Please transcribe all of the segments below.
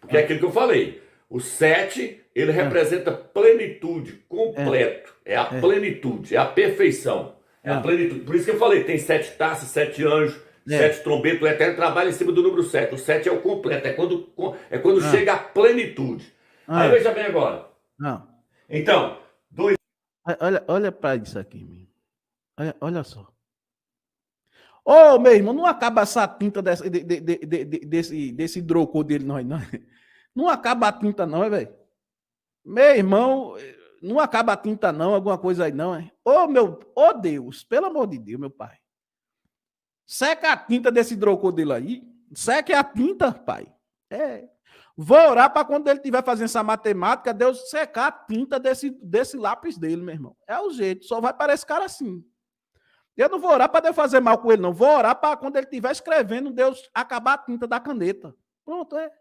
Porque é aquilo que eu falei. O 7, ele ah. representa plenitude, completo. É, é a é. plenitude, é a perfeição. É a ah. plenitude. Por isso que eu falei, tem sete taças, sete anjos, é. sete trombetas, o Eterno trabalha em cima do número 7. O 7 é o completo, é quando, é quando ah. chega a plenitude. Aí veja bem agora. Não. Então, dois. Olha, olha para isso aqui, Olha, olha só. Ô, oh, meu irmão, não acaba essa tinta dessa, de, de, de, desse, desse hidrocô dele, não, não. Não acaba a tinta, não, é, velho. Meu irmão, não acaba a tinta, não, alguma coisa aí, não, é. Ô, oh, meu, ô oh, Deus, pelo amor de Deus, meu pai. Seca a tinta desse drocô dele aí. Seca a tinta, pai. É. Vou orar para quando ele estiver fazendo essa matemática, Deus secar a tinta desse, desse lápis dele, meu irmão. É o jeito, só vai parecer cara assim. Eu não vou orar para Deus fazer mal com ele, não. Vou orar para quando ele estiver escrevendo, Deus acabar a tinta da caneta. Pronto, é.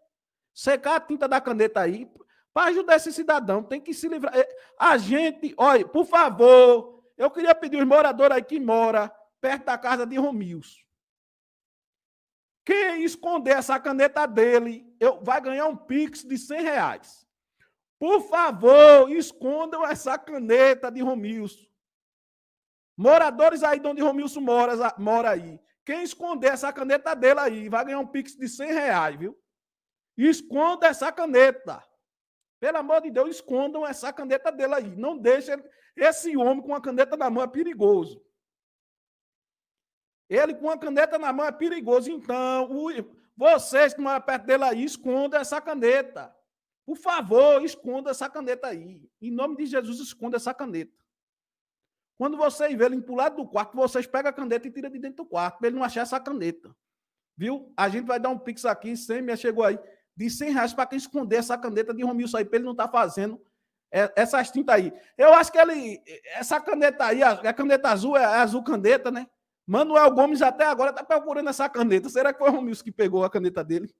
Secar a tinta da caneta aí. Para ajudar esse cidadão, tem que se livrar. É, a gente, olha, por favor, eu queria pedir os moradores aí que mora perto da casa de Romilson. Quem esconder essa caneta dele eu, vai ganhar um pix de 100 reais. Por favor, escondam essa caneta de Romilson. Moradores aí de onde Romilson mora, mora aí. Quem esconder essa caneta dele aí vai ganhar um pix de 100 reais, viu? Esconda essa caneta. Pelo amor de Deus, escondam essa caneta dele aí. Não deixe esse homem com a caneta na mão, é perigoso. Ele com a caneta na mão é perigoso. Então, o, vocês que moram perto dele aí, escondam essa caneta. Por favor, esconda essa caneta aí. Em nome de Jesus, esconda essa caneta. Quando vocês vê ele indo para o lado do quarto, vocês pegam a caneta e tiram de dentro do quarto, para ele não achar essa caneta. Viu? A gente vai dar um pix aqui, 100 mil, chegou aí, de 100 reais para quem esconder essa caneta de Romilson aí, para ele não estar tá fazendo é, essas tintas aí. Eu acho que ele. Essa caneta aí, a caneta azul é azul caneta, né? Manuel Gomes até agora está procurando essa caneta. Será que foi o Romilson que pegou a caneta dele?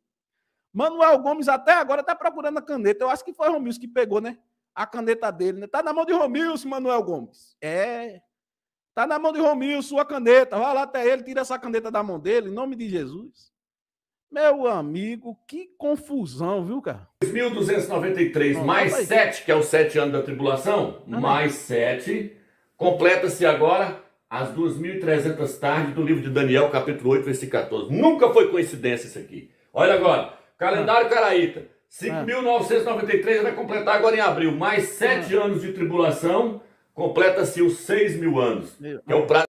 Manuel Gomes até agora está procurando a caneta. Eu acho que foi o Romilson que pegou, né? a caneta dele, né? Tá na mão de Romilson, Manuel Gomes. É. Tá na mão de Romilson, sua caneta. Vai lá até ele, tira essa caneta da mão dele, em nome de Jesus. Meu amigo, que confusão, viu, cara? 2.293 mais 7, que é o 7 anos da tribulação, mais 7, completa-se agora as 2.300 tardes do livro de Daniel, capítulo 8, versículo 14. Nunca foi coincidência isso aqui. Olha agora, calendário ah. caraíta. 5.993 ah. vai completar agora em abril. Mais sete ah. anos de tribulação, completa-se os 6 mil anos. Que é o prazo.